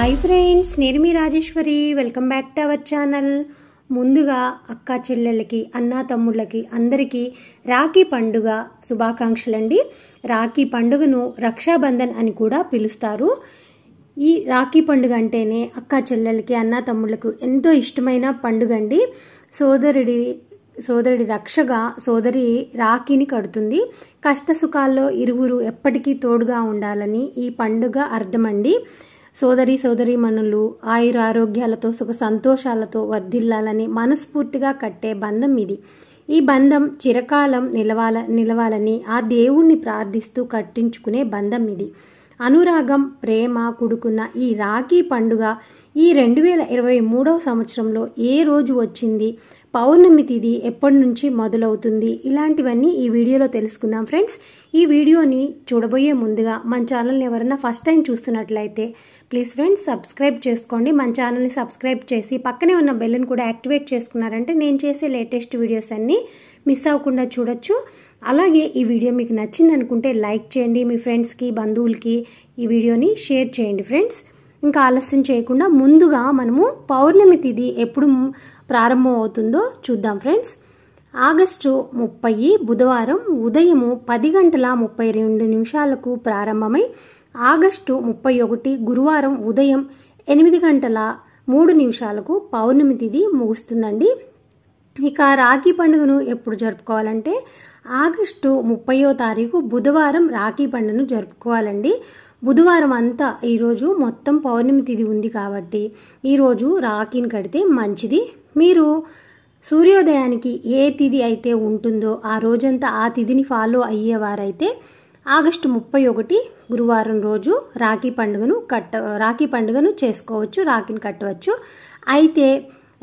hi friends నేను మీ Rajeshwari welcome back to our channel ముందుగా అక్క చెల్లెళ్ళకి అన్న తమ్ముళ్ళకి అందరికీ రాఖీ పండుగ శుభాకాంక్షలండి రాఖీ పండుగను రక్షాబంధన్ అని కూడా పిలుస్తారు ఈ రాఖీ పండుగ అంటేనే అక్క చెల్లెళ్ళకి అన్న తమ్ముళ్ళకు ఎంతో ఇష్టమైన పండుగ అండి సోదరుడి సోదరుడి రక్షగా సోదరి రాఖీని కడుతుంది కష్ట సుఖాల్లో ఇరువురు ఎప్పటికీ తోడుగా ఉండాలని ఈ పండుగ అర్థమండి సోదరి సోదరీమణులు ఆయుర ఆరోగ్యాలతో సుఖ సంతోషాలతో వర్ధిల్లాలని మనస్ఫూర్తిగా కట్టే బంధం ఇది ఈ బంధం చిరకాలం నిలవాల నిలవాలని ఆ దేవుణ్ణి ప్రార్థిస్తూ కట్టించుకునే బంధం ఇది అనురాగం ప్రేమ కుడుకున్న ఈ రాఖీ పండుగ ఈ రెండు వేల ఇరవై మూడవ సంవత్సరంలో ఏ రోజు వచ్చింది పౌర్ణమి తిది ఎప్పటి నుంచి మొదలవుతుంది ఇలాంటివన్నీ ఈ వీడియోలో తెలుసుకుందాం ఫ్రెండ్స్ ఈ వీడియోని చూడబోయే ముందుగా మన ఛానల్ని ఎవరైనా ఫస్ట్ టైం చూస్తున్నట్లయితే ప్లీజ్ ఫ్రెండ్స్ సబ్స్క్రైబ్ చేసుకోండి మన ఛానల్ని సబ్స్క్రైబ్ చేసి పక్కనే ఉన్న బెల్ని కూడా యాక్టివేట్ చేసుకున్నారంటే నేను చేసే లేటెస్ట్ వీడియోస్ అన్నీ మిస్ అవ్వకుండా చూడొచ్చు అలాగే ఈ వీడియో మీకు నచ్చింది అనుకుంటే లైక్ చేయండి మీ ఫ్రెండ్స్కి బంధువులకి ఈ వీడియోని షేర్ చేయండి ఫ్రెండ్స్ ఇంకా ఆలస్యం చేయకుండా ముందుగా మనము పౌర్ణమి తిథి ఎప్పుడు ప్రారంభం అవుతుందో చూద్దాం ఫ్రెండ్స్ ఆగస్టు ముప్పై బుధవారం ఉదయము పది గంటల ముప్పై రెండు నిమిషాలకు ప్రారంభమై ఆగస్టు ముప్పై ఒకటి గురువారం ఉదయం ఎనిమిది గంటల మూడు నిమిషాలకు పౌర్ణమి తిది ముగుస్తుందండి ఇక రాఖీ పండుగను ఎప్పుడు జరుపుకోవాలంటే ఆగస్టు ముప్పయో తారీఖు బుధవారం రాఖీ పండుగను జరుపుకోవాలండి బుధవారం అంతా ఈరోజు మొత్తం పౌర్ణమి తిది ఉంది కాబట్టి ఈరోజు రాఖీని కడితే మంచిది మీరు సూర్యోదయానికి ఏ తిథి అయితే ఉంటుందో ఆ రోజంతా ఆ తిథిని ఫాలో అయ్యేవారైతే ఆగస్టు ముప్పై ఒకటి గురువారం రోజు రాఖీ పండుగను కట్ట రాఖీ పండుగను చేసుకోవచ్చు రాఖీని కట్టవచ్చు అయితే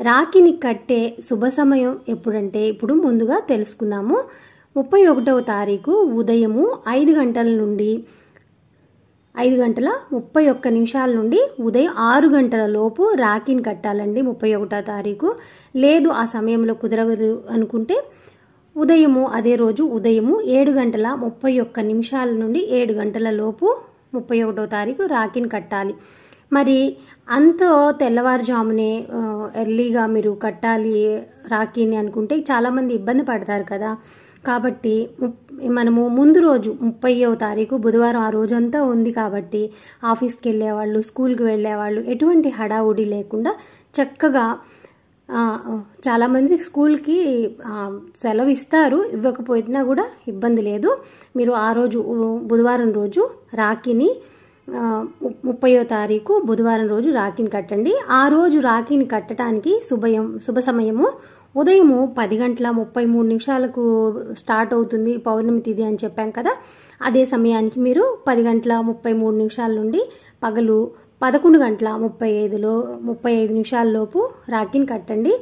రాఖీని కట్టే శుభ సమయం ఎప్పుడంటే ఇప్పుడు ముందుగా తెలుసుకుందాము ముప్పై ఒకటవ తారీఖు ఉదయము ఐదు గంటల నుండి ఐదు గంటల ముప్పై ఒక్క నిమిషాల నుండి ఉదయం ఆరు గంటల లోపు రాఖీని కట్టాలండి ముప్పై ఒకటో తారీఖు లేదు ఆ సమయంలో కుదరదు అనుకుంటే ఉదయము అదే రోజు ఉదయము ఏడు గంటల ముప్పై ఒక్క నిమిషాల నుండి ఏడు గంటల లోపు ముప్పై ఒకటో తారీఖు రాఖీని కట్టాలి మరి అంత తెల్లవారుజామునే ఎర్లీగా మీరు కట్టాలి రాఖీని అనుకుంటే చాలామంది ఇబ్బంది పడతారు కదా కాబట్టి మనము ముందు రోజు ముప్పైవ తారీఖు బుధవారం ఆ రోజంతా ఉంది కాబట్టి ఆఫీస్కి వెళ్ళేవాళ్ళు స్కూల్కి వెళ్ళేవాళ్ళు ఎటువంటి హడావుడి లేకుండా చక్కగా చాలామంది స్కూల్కి సెలవు ఇస్తారు ఇవ్వకపోయినా కూడా ఇబ్బంది లేదు మీరు ఆ రోజు బుధవారం రోజు రాఖీని ముప్పయో తారీఖు బుధవారం రోజు రాఖీని కట్టండి ఆ రోజు రాఖీని కట్టడానికి శుభయం శుభ సమయము ఉదయము పది గంటల ముప్పై మూడు నిమిషాలకు స్టార్ట్ అవుతుంది పౌర్ణమి తిథి అని చెప్పాం కదా అదే సమయానికి మీరు పది గంటల ముప్పై మూడు నిమిషాల నుండి పగలు పదకొండు గంటల ముప్పై ఐదులో ముప్పై ఐదు నిమిషాల్లోపు రాఖీని కట్టండి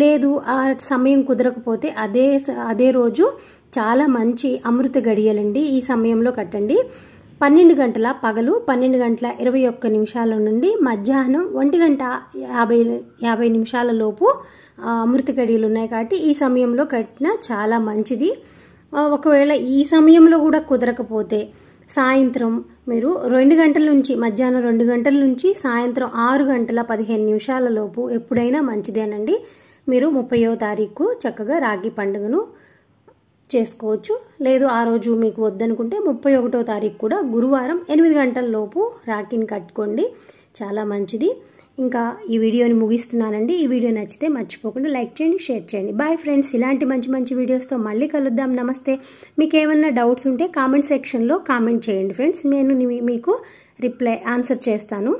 లేదు ఆ సమయం కుదరకపోతే అదే అదే రోజు చాలా మంచి అమృత గడియలండి ఈ సమయంలో కట్టండి పన్నెండు గంటల పగలు పన్నెండు గంటల ఇరవై ఒక్క నిమిషాల నుండి మధ్యాహ్నం ఒంటి గంట యాభై యాభై నిమిషాల లోపు అమృత గడియలు ఉన్నాయి కాబట్టి ఈ సమయంలో కట్టినా చాలా మంచిది ఒకవేళ ఈ సమయంలో కూడా కుదరకపోతే సాయంత్రం మీరు రెండు గంటల నుంచి మధ్యాహ్నం రెండు గంటల నుంచి సాయంత్రం ఆరు గంటల పదిహేను నిమిషాల లోపు ఎప్పుడైనా మంచిదేనండి మీరు ముప్పయో తారీఖు చక్కగా రాగి పండుగను చేసుకోవచ్చు లేదు ఆ రోజు మీకు వద్దనుకుంటే ముప్పై ఒకటో తారీఖు కూడా గురువారం ఎనిమిది గంటల లోపు రాఖీని కట్టుకోండి చాలా మంచిది ఇంకా ఈ వీడియోని ముగిస్తున్నానండి ఈ వీడియో నచ్చితే మర్చిపోకుండా లైక్ చేయండి షేర్ చేయండి బాయ్ ఫ్రెండ్స్ ఇలాంటి మంచి మంచి వీడియోస్తో మళ్ళీ కలుద్దాం నమస్తే మీకు ఏమన్నా డౌట్స్ ఉంటే కామెంట్ సెక్షన్లో కామెంట్ చేయండి ఫ్రెండ్స్ నేను మీకు రిప్లై ఆన్సర్ చేస్తాను